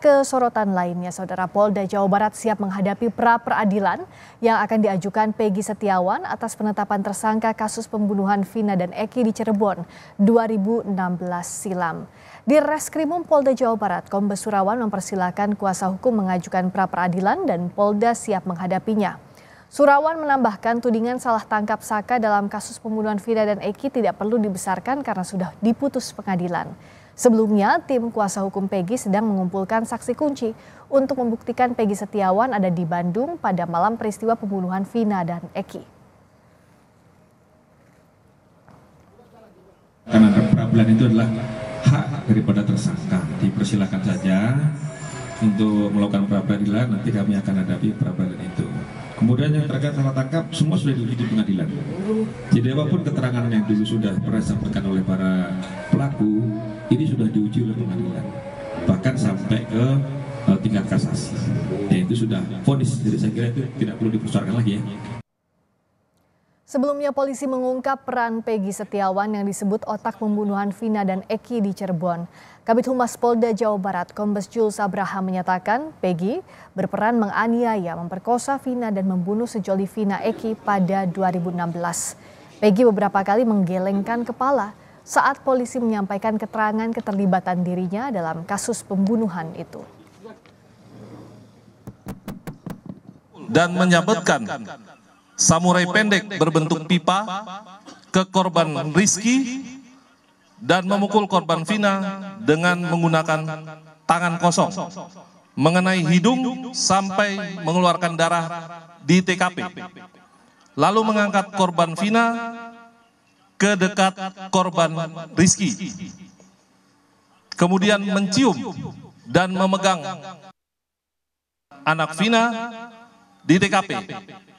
Ke sorotan lainnya, Saudara Polda Jawa Barat siap menghadapi pra peradilan yang akan diajukan Peggy Setiawan atas penetapan tersangka kasus pembunuhan Vina dan Eki di Cirebon 2016 silam. Di Reskrimum Polda Jawa Barat, Kombes Surawan mempersilahkan kuasa hukum mengajukan pra peradilan dan Polda siap menghadapinya. Surawan menambahkan tudingan salah tangkap Saka dalam kasus pembunuhan Vina dan Eki tidak perlu dibesarkan karena sudah diputus pengadilan. Sebelumnya, tim kuasa hukum Pegi sedang mengumpulkan saksi kunci untuk membuktikan Pegi Setiawan ada di Bandung pada malam peristiwa pembunuhan Vina dan Eki. Karena peradilan itu adalah hak daripada tersangka. Dipersilakan saja untuk melakukan peradilan, nanti kami akan hadapi peradilan itu. Kemudian yang terkait salah tangkap semua sudah diuji di pengadilan. Jadi apapun keterangan yang dulu sudah pernah disampaikan oleh para pelaku ini sudah diuji oleh pengadilan bahkan sampai ke uh, tingkat kasasi ya itu sudah vonis jadi saya kira itu tidak perlu dipersoalkan lagi ya Sebelumnya polisi mengungkap peran Peggy Setiawan yang disebut otak pembunuhan Vina dan Eki di Cirebon. Kabit Humas Polda Jawa Barat Kombes Jul Sabraha menyatakan Peggy berperan menganiaya, memperkosa Vina dan membunuh sejoli Vina Eki pada 2016. Peggy beberapa kali menggelengkan kepala saat polisi menyampaikan keterangan keterlibatan dirinya dalam kasus pembunuhan itu. Dan menyabetkan samurai pendek berbentuk pipa ke korban Rizky dan memukul korban Vina dengan menggunakan tangan kosong mengenai hidung sampai mengeluarkan darah di TKP. Lalu mengangkat korban Vina ke dekat korban Rizki. Kemudian mencium dan memegang anak Vina di TKP.